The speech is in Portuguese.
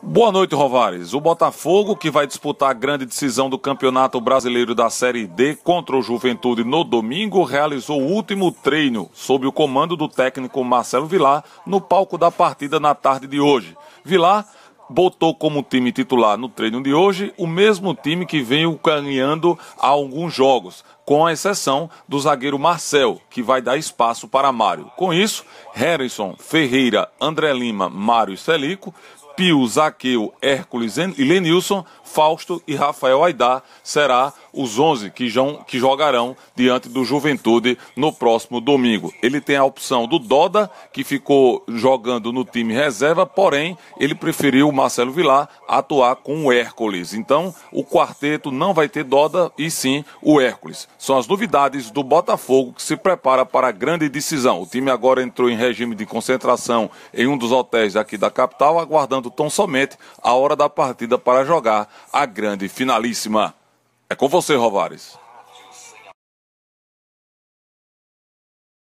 Boa noite, Rovares. O Botafogo, que vai disputar a grande decisão do Campeonato Brasileiro da Série D contra o Juventude no domingo, realizou o último treino sob o comando do técnico Marcelo Vilar no palco da partida na tarde de hoje. Vilar botou como time titular no treino de hoje o mesmo time que veio ganhando há alguns jogos, com a exceção do zagueiro Marcel, que vai dar espaço para Mário. Com isso, Harrison, Ferreira, André Lima, Mário e Celico Pio, Zaqueu, Hércules e Lenilson, Fausto e Rafael Aidar será os 11 que, jão, que jogarão diante do Juventude no próximo domingo. Ele tem a opção do Doda, que ficou jogando no time reserva, porém ele preferiu o Marcelo Vilar atuar com o Hércules. Então o quarteto não vai ter Doda e sim o Hércules. São as novidades do Botafogo que se prepara para a grande decisão. O time agora entrou em regime de concentração em um dos hotéis aqui da capital, aguardando tão somente a hora da partida para jogar a grande finalíssima. É com você, Rovares.